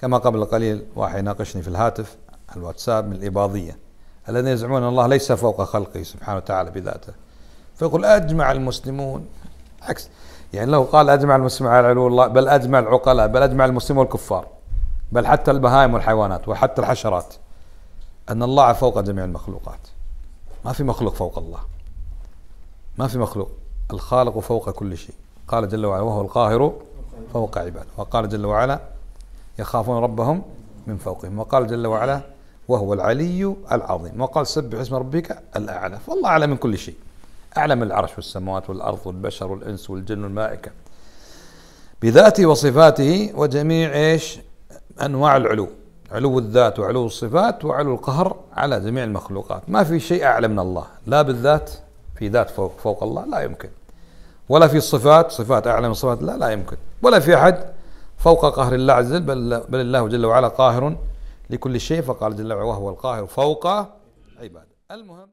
كما قبل قليل واحد يناقشني في الهاتف على الواتساب من الإباضية الذين يزعمون أن الله ليس فوق خلقه سبحانه وتعالى بذاته فيقول أجمع المسلمون عكس يعني لو قال أجمع المسلمون على علو الله بل أجمع العقلاء بل أجمع المسلمون والكفار بل حتى البهائم والحيوانات وحتى الحشرات أن الله فوق جميع المخلوقات ما في مخلوق فوق الله ما في مخلوق الخالق فوق كل شيء قال جل وعلا وهو القاهر فوق عباده وقال جل وعلا يخافون ربهم من فوقهم وقال جل وعلا وهو العلي العظيم وقال سبح اسم ربك الأعلى فالله أعلى من كل شيء أعلى من العرش والسماوات والأرض والبشر والإنس والجن والملائكة بذاته وصفاته وجميع إيش أنواع العلو علو الذات وعلو الصفات وعلو القهر على جميع المخلوقات ما في شيء أعلى من الله لا بالذات في ذات فوق, فوق الله لا يمكن ولا في الصفات صفات أعلى من الصفات لا لا يمكن ولا في أحد فوق قهر الله عز وجل بل, بل الله جل وعلا قاهر لكل شيء فقال جل وعلا وهو القاهر فوق عباده المهم